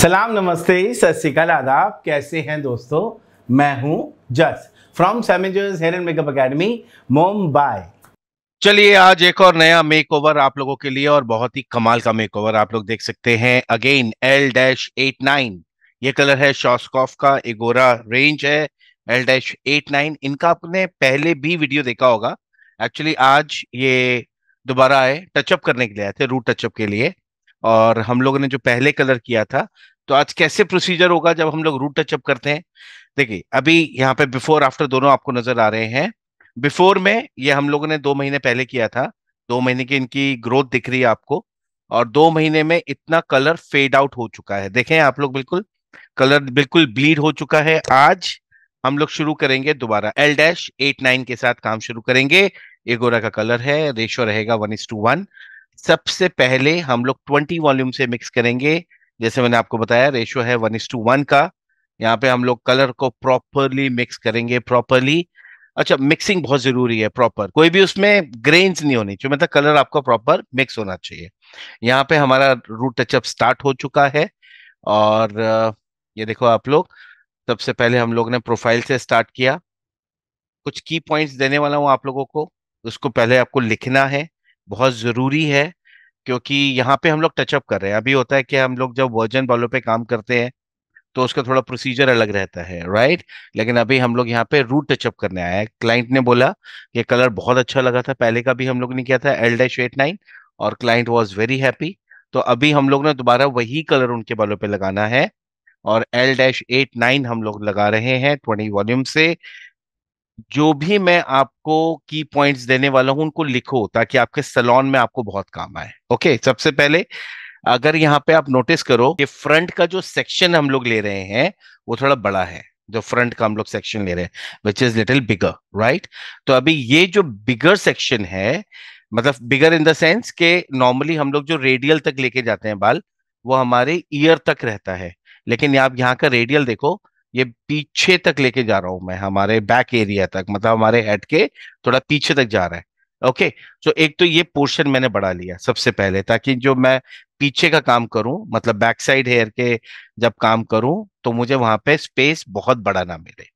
सलाम नमस्ते सत आदाब कैसे हैं दोस्तों मैं हूं जस फ्रॉम सेमेजर्स hair and makeup academy Mumbai चलिए आज एक और नया मेकओवर आप लोगों के लिए और बहुत ही कमाल का मेकओवर आप लोग देख सकते हैं again L dash eight nine ये कलर है शॉस्कॉफ का एगोरा रेंज है एल डैश एट नाइन इनका आपने पहले भी वीडियो देखा होगा एक्चुअली आज ये दोबारा आए टचअप करने के लिए आए थे रूट टचअप के लिए और हम लोगों ने जो पहले कलर किया था तो आज कैसे प्रोसीजर होगा जब हम लोग रूट टचअप करते हैं देखिए अभी यहाँ पे बिफोर आफ्टर दोनों आपको नजर आ रहे हैं बिफोर में ये हम लोगों ने दो महीने पहले किया था दो महीने की इनकी ग्रोथ दिख रही है आपको और दो महीने में इतना कलर फेड आउट हो चुका है देखें आप लोग बिल्कुल कलर बिल्कुल ब्लीड हो चुका है आज हम लोग शुरू करेंगे दोबारा एल डैश एट नाइन के साथ काम शुरू करेंगे एगोरा का कलर है रेशो रहेगा वन इज टू वन सबसे पहले हम लोग ट्वेंटी वॉल्यूम से मिक्स करेंगे जैसे मैंने आपको बताया रेशियो है वन इज टू वन का यहाँ पे हम लोग कलर को प्रॉपरली मिक्स करेंगे प्रॉपरली अच्छा मिक्सिंग बहुत जरूरी है प्रॉपर कोई भी उसमें ग्रेन्स नहीं होनी चाहिए मतलब कलर आपका प्रॉपर मिक्स होना चाहिए यहाँ पे हमारा रूट टचअप स्टार्ट हो चुका है और ये देखो आप लोग सबसे पहले हम लोग ने प्रोफाइल से स्टार्ट किया कुछ की पॉइंट्स देने वाला हूँ आप लोगों को उसको पहले आपको लिखना है बहुत ज़रूरी है क्योंकि यहाँ पे हम लोग टचअप कर रहे हैं अभी होता है कि हम लोग जब वर्जन बॉलो पे काम करते हैं तो उसका थोड़ा प्रोसीजर अलग रहता है राइट लेकिन अभी हम लोग यहाँ पे रूट टचअप करने आए हैं क्लाइंट ने बोला कि कलर बहुत अच्छा लगा था पहले का भी हम लोग ने किया था एल डैश एट नाइन और क्लाइंट वॉज वेरी हैप्पी तो अभी हम लोग ने दोबारा वही कलर उनके बालों पे लगाना है और एल डैश एट नाइन हम लोग लगा रहे हैं ट्वेंटी वॉल्यूम से जो भी मैं आपको की पॉइंट्स देने वाला हूं उनको लिखो ताकि आपके सलोन में आपको बहुत काम आए ओके सबसे पहले अगर यहाँ पे आप नोटिस करो कि फ्रंट का जो सेक्शन हम लोग ले रहे हैं वो थोड़ा बड़ा है जो फ्रंट का हम लोग सेक्शन ले रहे हैं which is little bigger right तो अभी ये जो बिगर सेक्शन है मतलब बिगर इन द सेंस के नॉर्मली हम लोग जो रेडियल तक लेके जाते हैं बाल वो हमारे ईयर तक रहता है लेकिन आप यहाँ का रेडियल देखो ये पीछे तक लेके जा रहा हूं मैं हमारे बैक एरिया तक मतलब हमारे हेड के थोड़ा पीछे तक जा रहा है ओके okay, सो so एक तो ये पोर्शन मैंने बढ़ा लिया सबसे पहले ताकि जो मैं पीछे का काम करूं मतलब बैक साइड हेयर के जब काम करूं तो मुझे वहां पे स्पेस बहुत बड़ा ना मिले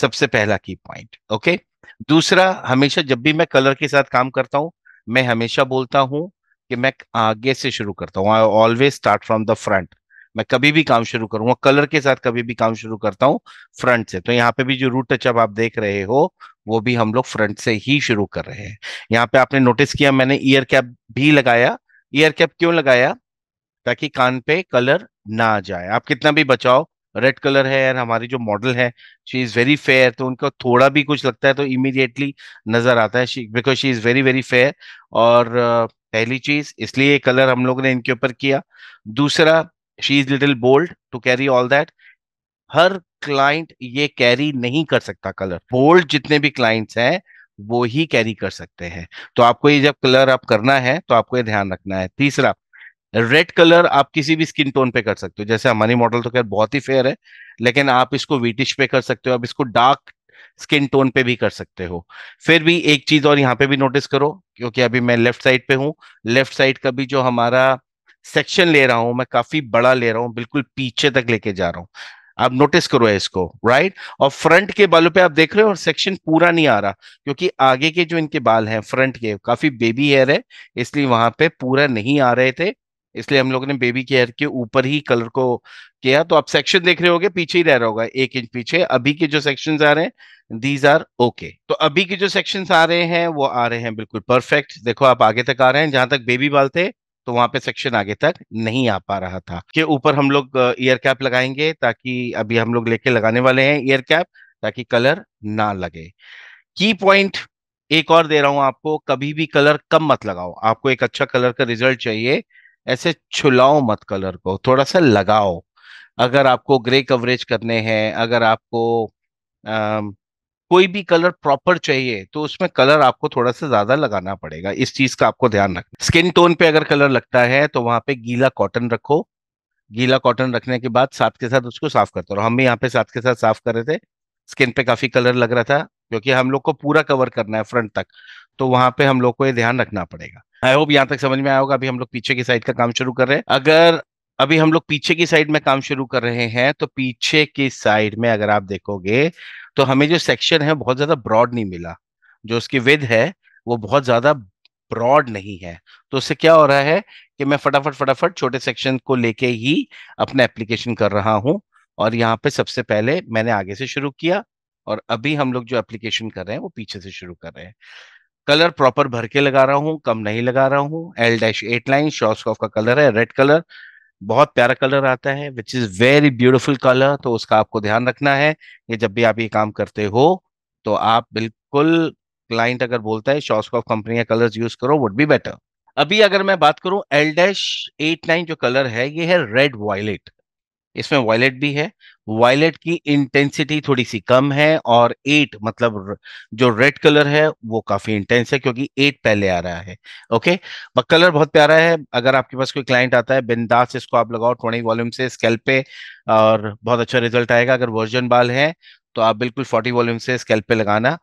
सबसे पहला की पॉइंट ओके दूसरा हमेशा जब भी मैं कलर के साथ काम करता हूं मैं हमेशा बोलता हूं कि मैं आगे से शुरू करता हूँ I always start from the front मैं कभी भी काम शुरू करूंगा कलर के साथ कभी भी काम शुरू करता हूँ फ्रंट से तो यहाँ पे भी जो रूट टचअप आप देख रहे हो वो भी हम लोग फ्रंट से ही शुरू कर रहे हैं यहाँ पे आपने नोटिस किया मैंने ईयर कैप भी लगाया ईयर कैप क्यों लगाया ताकि कान पे कलर ना जाए आप कितना भी बचाओ रेड कलर है और हमारी जो मॉडल है शी इज वेरी फेयर तो उनका थोड़ा भी कुछ लगता है तो इमीडिएटली नजर आता है because she is very very fair और पहली चीज इसलिए कलर हम लोग ने इनके ऊपर किया दूसरा she is little bold to carry all that हर क्लाइंट ये कैरी नहीं कर सकता कलर बोल्ड जितने भी क्लाइंट्स हैं वो ही कैरी कर सकते हैं तो आपको ये जब कलर आप करना है तो आपको ये ध्यान रखना है तीसरा रेड कलर आप किसी भी स्किन टोन पे कर सकते हो जैसे हमारी मॉडल तो खैर बहुत ही फेयर है लेकिन आप इसको वीटिश पे कर सकते हो आप इसको डार्क स्किन टोन पे भी कर सकते हो फिर भी एक चीज और यहाँ पे भी नोटिस करो क्योंकि अभी मैं लेफ्ट साइड पे हूँ लेफ्ट साइड का भी जो हमारा सेक्शन ले रहा हूं मैं काफी बड़ा ले रहा हूं बिल्कुल पीछे तक लेके जा रहा हूं आप नोटिस करो इसको राइट और फ्रंट के बालों पे आप देख रहे हो और सेक्शन पूरा नहीं आ रहा क्योंकि आगे के जो इनके बाल हैं फ्रंट के काफी बेबी हेयर है इसलिए वहां पे पूरा नहीं आ रहे थे इसलिए हम लोगों ने बेबी के हेयर के ऊपर ही कलर को किया तो आप सेक्शन देख रहे होगे पीछे ही रह रहा होगा एक इंच पीछे अभी के जो सेक्शन आ रहे हैं दीज आर ओके तो अभी के जो सेक्शन आ रहे हैं वो आ रहे हैं बिल्कुल परफेक्ट देखो आप आगे तक आ रहे हैं जहां तक बेबी बाल थे तो वहां पे सेक्शन आगे तक नहीं आ पा रहा था कि ऊपर हम लोग ईयर कैप लगाएंगे ताकि अभी हम लोग लेके लगाने वाले हैं ईयर कैप ताकि कलर ना लगे की पॉइंट एक और दे रहा हूं आपको कभी भी कलर कम मत लगाओ आपको एक अच्छा कलर का रिजल्ट चाहिए ऐसे छुलाओ मत कलर को थोड़ा सा लगाओ अगर आपको ग्रे कवरेज करने हैं अगर आपको कोई भी कलर प्रॉपर चाहिए तो उसमें कलर आपको थोड़ा सा ज्यादा लगाना पड़ेगा इस चीज का आपको ध्यान रखना स्किन टोन पे अगर कलर लगता है तो वहां पे गीला कॉटन रखो गीला कॉटन रखने के बाद साथ के साथ उसको साफ करते रहो हम भी यहाँ पे साथ के साथ साफ कर रहे थे स्किन पे काफी कलर लग रहा था क्योंकि हम लोग को पूरा कवर करना है फ्रंट तक तो वहां पे हम लोग को ये ध्यान रखना पड़ेगा आई होप यहाँ तक समझ में आया होगा अभी हम लोग पीछे की साइड का काम शुरू कर रहे हैं अगर अभी हम लोग पीछे की साइड में काम शुरू कर रहे हैं तो पीछे की साइड में अगर आप देखोगे तो हमें जो सेक्शन है बहुत ज्यादा ब्रॉड नहीं मिला जो उसकी विद है वो बहुत ज्यादा ब्रॉड नहीं है तो उससे क्या हो रहा है कि मैं फटाफट फटाफट छोटे सेक्शन को लेके ही अपना एप्लीकेशन कर रहा हूँ और यहाँ पे सबसे पहले मैंने आगे से शुरू किया और अभी हम लोग जो एप्लीकेशन कर रहे हैं वो पीछे से शुरू कर रहे हैं कलर प्रॉपर भर के लगा रहा हूँ कम नहीं लगा रहा हूँ L dash eight line short का कलर है रेड कलर बहुत प्यारा कलर आता है which is very beautiful colour तो उसका आपको ध्यान रखना है ये जब भी आप ये काम करते हो तो आप बिल्कुल क्लाइंट अगर बोलता है शॉस्कॉफ कंपनी का कलर यूज करो वुड बी बेटर अभी अगर मैं बात करूं एल डैश एट नाइन जो कलर है ये है रेड वायलेट इसमें वायलेट भी है वायलेट की इंटेंसिटी थोड़ी सी कम है और एट मतलब जो रेड कलर है वो काफी इंटेंस है क्योंकि एट पहले आ रहा है ओके बट कलर बहुत प्यारा है अगर आपके पास कोई क्लाइंट आता है बिंदास इसको आप लगाओ ट्वेंटी वॉल्यूम से स्केल पे और बहुत अच्छा रिजल्ट आएगा अगर वर्जन बाल है तो आप बिल्कुल फोर्टी वॉल्यूम से स्केल पे लगाना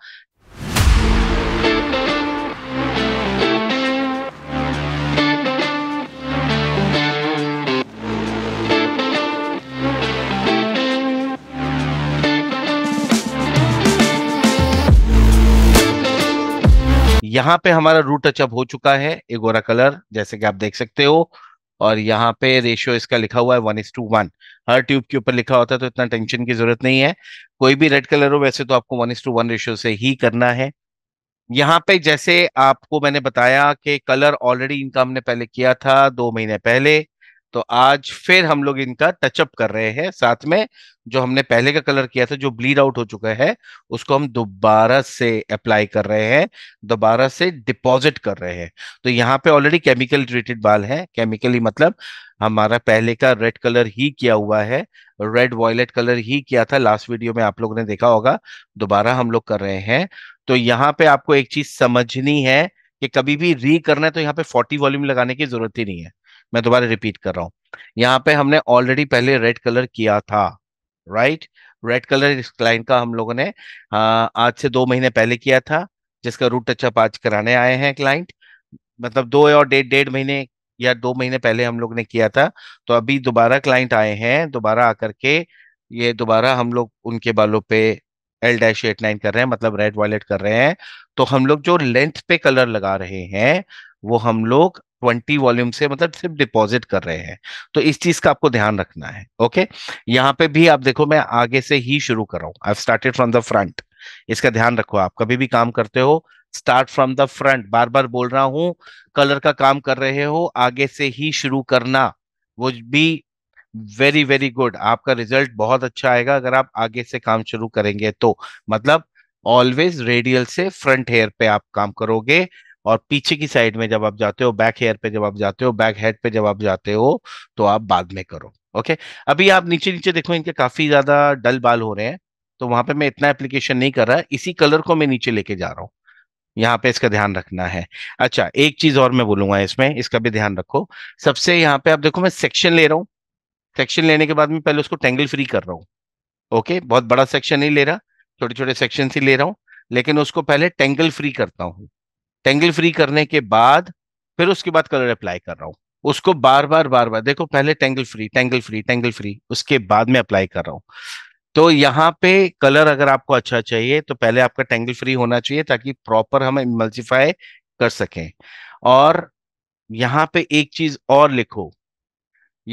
यहाँ पे हमारा रूट टचअप हो चुका है एगोरा कलर जैसे कि आप देख सकते हो और यहाँ पे रेशियो इसका लिखा हुआ है वन इज टू वन हर ट्यूब के ऊपर लिखा होता है तो इतना टेंशन की जरूरत नहीं है कोई भी रेड कलर हो वैसे तो आपको one is to one ratio से ही करना है यहाँ पे जैसे आपको मैंने बताया कि कलर ऑलरेडी इनका हमने पहले किया था दो महीने पहले तो आज फिर हम लोग इनका टचअप कर रहे हैं साथ में जो हमने पहले का कलर किया था जो ब्लीड आउट हो चुका है उसको हम दोबारा से अप्लाई कर रहे हैं दोबारा से डिपॉजिट कर रहे हैं तो यहाँ पे ऑलरेडी केमिकल ट्रीटेड बाल है केमिकली मतलब हमारा पहले का रेड कलर ही किया हुआ है रेड वॉयलेट कलर ही किया था लास्ट वीडियो में आप लोगों ने देखा होगा दोबारा हम लोग कर रहे हैं तो यहाँ पे आपको एक चीज समझनी है कि कभी भी री करना है तो यहाँ पे 40 वॉल्यूम लगाने की जरूरत ही नहीं है मैं दोबारा रिपीट कर रहा हूँ यहाँ पे हमने ऑलरेडी पहले रेड कलर किया था राइट रेड कलर इस क्लाइंट का हम लोगों ने आज से दो महीने पहले किया था जिसका रूट टचअप आज कराने आए हैं क्लाइंट मतलब दो और डेढ़ डेढ़ महीने या दो महीने पहले हम लोग ने किया था तो अभी दोबारा क्लाइंट आए हैं दोबारा आकर के ये दोबारा हम लोग उनके बालों पे एल डैश एट नाइन कर रहे हैं मतलब रेड वॉलेट कर रहे हैं तो हम लोग जो लेंथ पे कलर लगा रहे हैं वो हम लोग ट्वेंटी वॉल्यूम से मतलब सिर्फ डिपॉजिट कर रहे हैं तो इस चीज का आपको ध्यान रखना है ओके यहाँ पे भी आप देखो मैं आगे से ही शुरू कर रहा हूँ I started from the front इसका ध्यान रखो आप कभी भी काम करते हो स्टार्ट फ्रॉम द फ्रंट बार बार बोल रहा हूं कलर का काम कर रहे हो आगे से ही शुरू करना वो भी वेरी वेरी गुड आपका रिजल्ट बहुत अच्छा आएगा अगर आप आगे से काम शुरू करेंगे तो मतलब ऑलवेज रेडियल से फ्रंट हेयर पे आप काम करोगे और पीछे की साइड में जब आप जाते हो बैक हेयर पे जब आप जाते हो बैक हेड पे जब आप जाते हो तो आप बाद में करो ओके अभी आप नीचे नीचे देखो इनके काफी ज्यादा डल बाल हो रहे हैं तो वहां पे मैं इतना एप्लीकेशन नहीं कर रहा इसी कलर को मैं नीचे लेके जा रहा हूँ यहाँ पे इसका ध्यान रखना है अच्छा एक चीज और मैं बोलूंगा इसमें इसका भी ध्यान रखो सबसे यहाँ पे आप देखो मैं सेक्शन ले रहा हूँ सेक्शन लेने के बाद में पहले उसको टेंगल फ्री कर रहा हूँ ओके बहुत बड़ा सेक्शन नहीं ले रहा छोटे छोटे सेक्शन ही ले रहा हूँ लेकिन उसको पहले टेंगल फ्री करता हूँ टेंगल फ्री करने के बाद फिर उसके बाद कलर अप्लाई कर रहा हूँ उसको बार बार बार बार देखो पहले tangle free tangle free tangle free उसके बाद में अप्लाई कर रहा हूँ तो यहाँ पे कलर अगर आपको अच्छा चाहिए तो पहले आपका टेंगल फ्री होना चाहिए ताकि प्रॉपर हम इमल्सिफाई कर सकें और यहाँ पे एक चीज और लिखो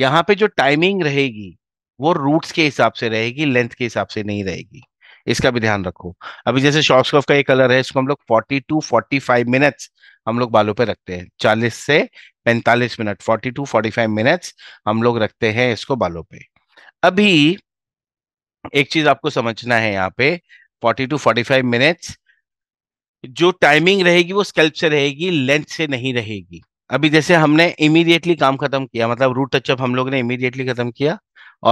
यहाँ पे जो टाइमिंग रहेगी वो रूट्स के हिसाब से रहेगी लेंथ के हिसाब से नहीं रहेगी इसका भी ध्यान रखो अभी जैसे शॉक्सकॉफ का ये कलर है इसको हम लोग forty to forty five minutes हम लोग बालों पे रखते हैं चालीस से पैंतालीस minute forty to forty five minutes हम लोग रखते हैं इसको बालों पे अभी एक चीज आपको समझना है यहाँ पे forty to forty five minutes जो टाइमिंग रहेगी वो स्केल्प से रहेगी लेंथ से नहीं रहेगी अभी जैसे हमने इमीडिएटली काम खत्म किया मतलब रूट टचअप हम लोग ने इमीडिएटली खत्म किया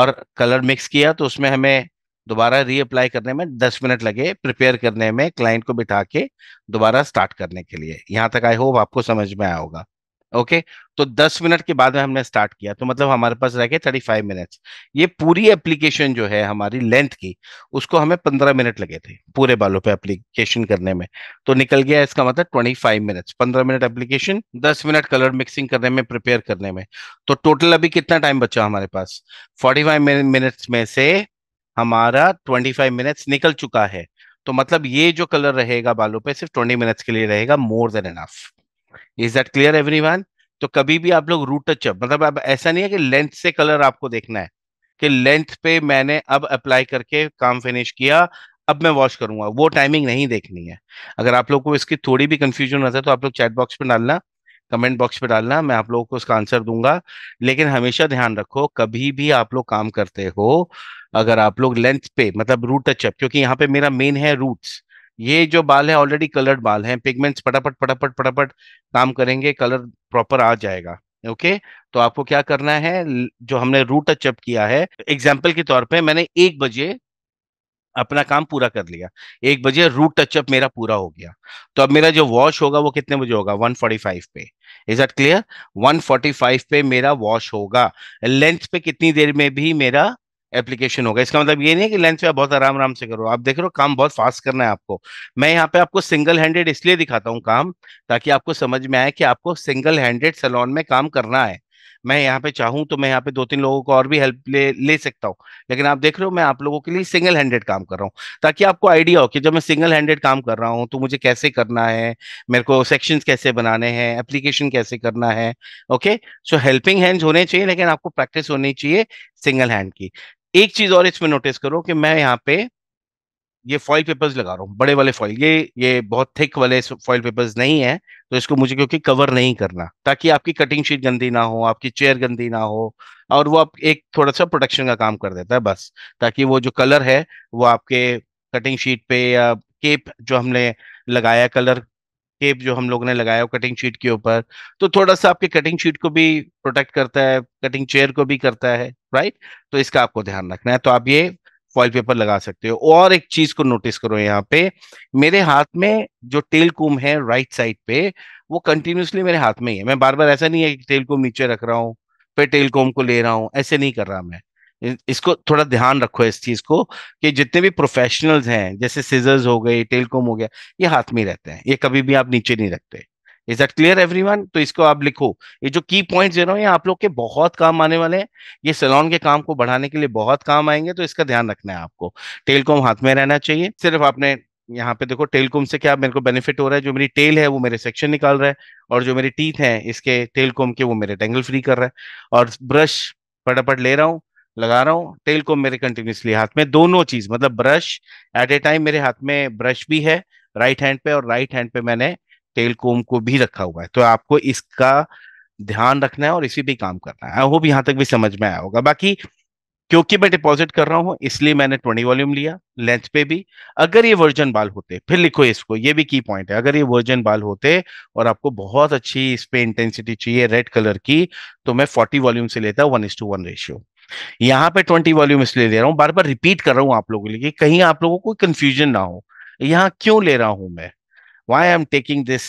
और कलर मिक्स किया तो उसमें हमें दोबारा रीअप्लाई करने में दस मिनट लगे प्रिपेयर करने में क्लाइंट को बिठा के दोबारा स्टार्ट करने के लिए यहाँ तक आई होप आपको समझ में आया होगा ओके okay? तो 10 मिनट के बाद में हमने स्टार्ट किया तो मतलब हमारे पास रह गए 35 मिनट ये पूरी एप्लीकेशन जो है हमारी लेंथ की उसको हमें 15 मिनट लगे थे पूरे बालों पे एप्लीकेशन करने में तो निकल गया इसका मतलब 25 मिनट पंद्रह minute application 10 minute colour mixing करने में प्रिपेयर करने में तो टोटल अभी कितना टाइम बचा हमारे पास फाइव मिनट्स में से हमारा 25 मिनट्स निकल चुका है तो मतलब ये जो कलर रहेगा बालों पे सिर्फ 20 मिनट्स के लिए रहेगा more than enough is that clear every तो कभी भी आप लोग रूट टचअप मतलब अब ऐसा नहीं है कि लेंथ से कलर आपको देखना है कि लेंथ पे मैंने अब अप्लाई करके काम फिनिश किया अब मैं वॉश करूंगा वो टाइमिंग नहीं देखनी है अगर आप लोग को इसकी थोड़ी भी कंफ्यूजन होता है तो आप लोग चैट बॉक्स पे डालना कमेंट बॉक्स पे डालना मैं आप लोगों को उसका आंसर दूंगा लेकिन हमेशा ध्यान रखो कभी भी आप लोग काम करते हो अगर आप लोग लेंथ पे मतलब रूट टचअप क्योंकि यहाँ पे मेरा मेन है रूट्स ये जो बाल है ऑलरेडी कलर्ड बाल हैं पिगमेंट्स पटापट पटापट पटापट काम करेंगे कलर प्रॉपर आ जाएगा ओके तो आपको क्या करना है जो हमने रूट टचअप किया है एग्जाम्पल के तौर पे मैंने एक बजे अपना काम पूरा कर लिया एक बजे रूट टचअप मेरा पूरा हो गया तो अब मेरा जो वॉश होगा वो कितने बजे होगा 145 पे इज दैट क्लियर 145 पे मेरा वॉश होगा लेंथ पे कितनी देर में भी मेरा एप्लीकेशन होगा इसका मतलब ये नहीं है कि लेंथ पे आप बहुत आराम आराम से करो आप देख रहे हो काम बहुत फास्ट करना है आपको मैं यहाँ पे आपको सिंगल हैंडेड इसलिए दिखाता हूँ काम ताकि आपको समझ में आए कि आपको सिंगल हैंडेड सलोन में काम करना है मैं यहाँ पे चाहूँ तो मैं यहाँ पे दो तीन लोगों को और भी हेल्प ले ले सकता हूँ लेकिन आप देख रहे हो मैं आप लोगों के लिए सिंगल हैंडेड काम कर रहा हूँ ताकि आपको आइडिया हो कि जब मैं सिंगल हैंडेड काम कर रहा हूँ तो मुझे कैसे करना है मेरे को सेक्शन कैसे बनाने हैं एप्लीकेशन कैसे करना है ओके सो हेल्पिंग हैंड्स होने चाहिए लेकिन आपको प्रैक्टिस होनी चाहिए सिंगल हैंड की एक चीज और इसमें नोटिस करो कि मैं यहाँ पे ये फॉइल पेपर्स लगा रहा हूँ बड़े वाले फॉइल ये ये बहुत थिक वाले फॉइल पेपर्स नहीं है तो इसको मुझे क्योंकि कवर नहीं करना ताकि आपकी कटिंग शीट गंदी ना हो आपकी चेयर गंदी ना हो और वो आप एक थोड़ा सा प्रोटेक्शन का काम कर देता है बस ताकि वो जो कलर है वो आपके कटिंग शीट पे या केप जो हमने लगाया कलर टेप जो हम लोग ने लगाया हो कटिंग शीट के ऊपर तो थोड़ा सा आपके कटिंग शीट को भी प्रोटेक्ट करता है कटिंग चेयर को भी करता है राइट तो इसका आपको ध्यान रखना है तो आप ये फॉइल पेपर लगा सकते हो और एक चीज को नोटिस करो यहाँ पे मेरे हाथ में जो टेल कुम है राइट साइड पे वो कंटिन्यूसली मेरे हाथ में ही है मैं बार बार ऐसा नहीं है कि टेल कुम नीचे रख रहा हूँ फिर टेल कुम को ले रहा हूँ ऐसे नहीं कर रहा मैं इसको थोड़ा ध्यान रखो इस चीज को कि जितने भी प्रोफेशनल्स हैं जैसे सीजर्स हो गए टेलकॉम हो गया ये हाथ में रहते हैं ये कभी भी आप नीचे नहीं रखते इज दट क्लियर एवरी तो इसको आप लिखो ये जो की पॉइंट दे रहा हूँ ये आप लोग के बहुत काम आने वाले हैं ये सलोन के काम को बढ़ाने के लिए बहुत काम आएंगे तो इसका ध्यान रखना है आपको टेलकॉम हाथ में रहना चाहिए सिर्फ आपने यहाँ पे देखो टेलकॉम से क्या मेरे को बेनिफिट हो रहा है जो मेरी टेल है वो मेरे सेक्शन निकाल रहा है और जो मेरी टीथ हैं इसके टेलकॉम के वो मेरे टेंगल फ्री कर रहा है और ब्रश पटापट ले रहा हूँ लगा रहा हूँ टेल को मेरे कंटिन्यूसली हाथ में दोनों चीज मतलब ब्रश एट ए टाइम मेरे हाथ में ब्रश भी है राइट हैंड पे और राइट हैंड पे मैंने टेल कोम को भी रखा हुआ है तो आपको इसका ध्यान रखना है और इसी पे काम करना है वो भी यहां तक भी समझ में आया होगा बाकी क्योंकि मैं डिपॉजिट कर रहा हूं इसलिए मैंने ट्वेंटी वॉल्यूम लिया लेंथ पे भी अगर ये वर्जन बाल होते फिर लिखो इसको ये भी की पॉइंट है अगर ये वर्जन बाल होते और आपको बहुत अच्छी इस पे इंटेंसिटी चाहिए रेड कलर की तो मैं फोर्टी वॉल्यूम से लेता one is to one ratio यहाँ पे ट्वेंटी वॉल्यूम इसलिए ले रहा हूँ बार बार रिपीट कर रहा हूँ आप लोगों के लिए कहीं आप लोगों को कंफ्यूजन ना हो यहाँ क्यों ले रहा हूं मैं why I am taking this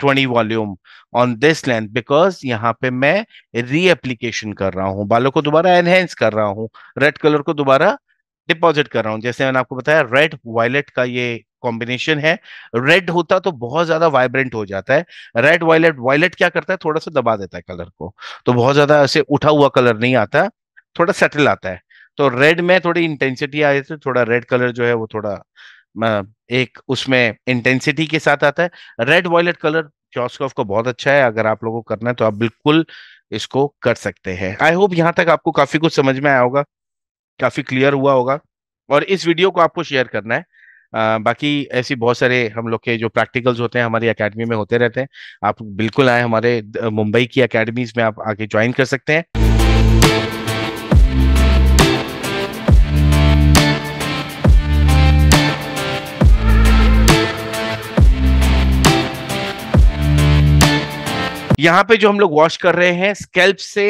twenty volume on this length because यहाँ पे मैं रीएप्लीकेशन कर रहा हूँ बालों को दोबारा एनहेंस कर रहा हूँ रेड कलर को दोबारा डिपॉजिट कर रहा हूँ जैसे मैंने आपको बताया रेड वायलेट का ये कॉम्बिनेशन है रेड होता तो बहुत ज्यादा वाइब्रेंट हो जाता है रेड वायलेट वायलेट क्या करता है थोड़ा सा दबा देता है कलर को तो बहुत ज्यादा ऐसे उठा हुआ कलर नहीं आता थोड़ा सेटल आता है तो रेड में थोड़ी इंटेंसिटी आ जाती थी थोड़ा रेड कलर जो है वो थोड़ा एक उसमें इंटेंसिटी के साथ आता है रेड वॉयलेट कलर चॉस्कॉफ को बहुत अच्छा है अगर आप लोगों को करना है तो आप बिल्कुल इसको कर सकते हैं आई होप यहाँ तक आपको काफी कुछ समझ में आया होगा काफी क्लियर हुआ होगा और इस वीडियो को आपको शेयर करना है आ, बाकी ऐसी बहुत सारे हम लोग के जो प्रैक्टिकल्स होते हैं हमारी एकेडमी में होते रहते हैं आप बिल्कुल आए हमारे मुंबई की अकेडमी में आप आके ज्वाइन कर सकते हैं यहाँ पे जो हम लोग वॉश कर रहे हैं स्केल्प से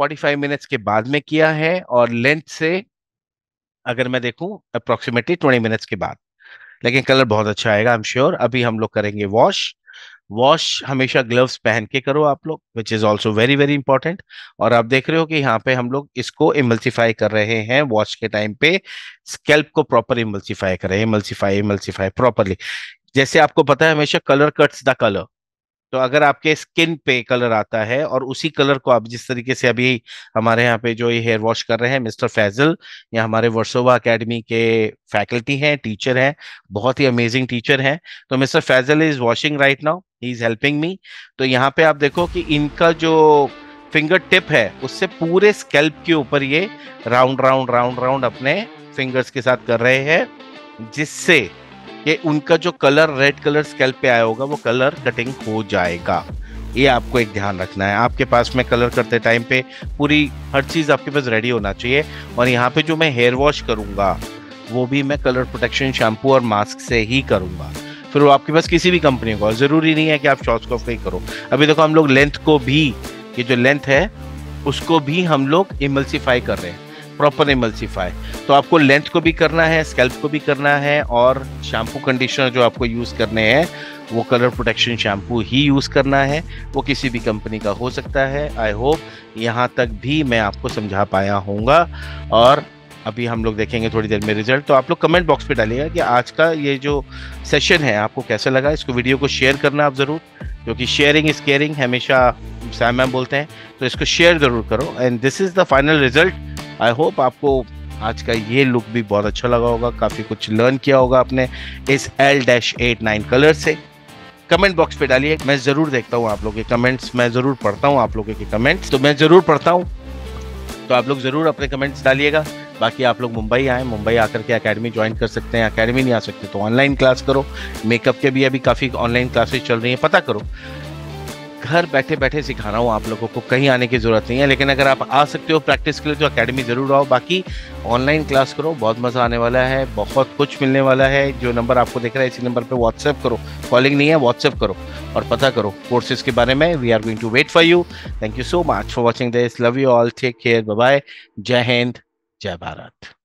45 मिनट्स के बाद में किया है और लेंथ से अगर मैं देखूं अप्रोक्सीमेटली 20 मिनट्स के बाद लेकिन कलर बहुत अच्छा आएगा आई एम श्योर अभी हम लोग करेंगे वॉश वॉश हमेशा ग्लव्स पहन के करो आप लोग which is also very very important और आप देख रहे हो कि यहाँ पे हम लोग इसको इमल्सिफाई कर रहे हैं वॉश के टाइम पे स्केल्प को प्रॉपर इमल्सिफाई कर रहे हैं इमल्सिफाई इमल्सिफाई प्रॉपरली जैसे आपको पता है हमेशा कलर कट्स द कलर तो अगर आपके स्किन पे कलर आता है और उसी कलर को आप जिस तरीके से अभी हमारे यहाँ पे जो ये हेयर वॉश कर रहे हैं मिस्टर फैजल या हमारे वर्सोवा एकेडमी के फैकल्टी हैं टीचर हैं बहुत ही अमेजिंग टीचर हैं तो mister Faisal is washing right now he is helping me तो यहाँ पे आप देखो कि इनका जो फिंगर टिप है उससे पूरे स्केल्प के ऊपर ये राउंड राउंड राउंड राउंड अपने फिंगर्स के साथ कर रहे हैं जिससे ये उनका जो कलर रेड कलर स्केल्प पे आया होगा वो कलर कटिंग हो जाएगा ये आपको एक ध्यान रखना है आपके पास में कलर करते टाइम पे पूरी हर चीज़ आपके पास रेडी होना चाहिए और यहाँ पे जो मैं हेयर वॉश करूँगा वो भी मैं कलर प्रोटेक्शन शैम्पू और मास्क से ही करूँगा फिर वो आपके पास किसी भी कंपनी का ज़रूरी नहीं है कि आप शॉर्ट्स कॉफ का ही करो अभी देखो हम लोग लेंथ को भी ये जो लेंथ है उसको भी हम लोग इमल्सीफाई कर रहे हैं प्रॉपर एमल्सीफाई तो आपको लेंथ को भी करना है स्कैल्प को भी करना है और शैम्पू कंडीशनर जो आपको यूज़ करने हैं वो कलर प्रोटेक्शन शैम्पू ही यूज़ करना है वो किसी भी कंपनी का हो सकता है आई होप यहाँ तक भी मैं आपको समझा पाया होऊंगा और अभी हम लोग देखेंगे थोड़ी देर में रिजल्ट तो आप लोग कमेंट बॉक्स पे डालिएगा कि आज का ये जो सेशन है आपको कैसा लगा इसको वीडियो को शेयर करना आप ज़रूर क्योंकि शेयरिंग इज़ केयरिंग हमेशा सैम मैम बोलते हैं तो इसको शेयर ज़रूर करो and this is the final result I hope आपको आज का ये लुक भी बहुत अच्छा लगा होगा काफ़ी कुछ लर्न किया होगा आपने इस L dash eight nine colour से कमेंट बॉक्स पे डालिए मैं ज़रूर देखता हूँ आप लोग के कमेंट्स मैं ज़रूर पढ़ता हूँ आप लोगों के कमेंट्स तो मैं ज़रूर पढ़ता हूँ तो आप लोग ज़रूर अपने कमेंट्स डालिएगा बाकी आप लोग मुंबई आए मुंबई आकर के अकेडमी ज्वाइन कर सकते हैं अकेडमी नहीं आ सकते तो ऑनलाइन क्लास करो मेकअप के भी अभी काफ़ी ऑनलाइन क्लासेस चल रही हैं पता करो घर बैठे बैठे सिखाना हूँ आप लोगों को कहीं आने की ज़रूरत नहीं है लेकिन अगर आप आ सकते हो प्रैक्टिस के लिए तो अकेडमी ज़रूर आओ बाकी ऑनलाइन क्लास करो बहुत मज़ा आने वाला है बहुत कुछ मिलने वाला है जो नंबर आपको देख रहा है इसी नंबर पर व्हाट्सएप करो कॉलिंग नहीं है व्हाट्सएप करो और पता करो कोर्सेज के बारे में we are going to wait for you thank you so much for watching this love you all take care bye जय हिंद जय भारत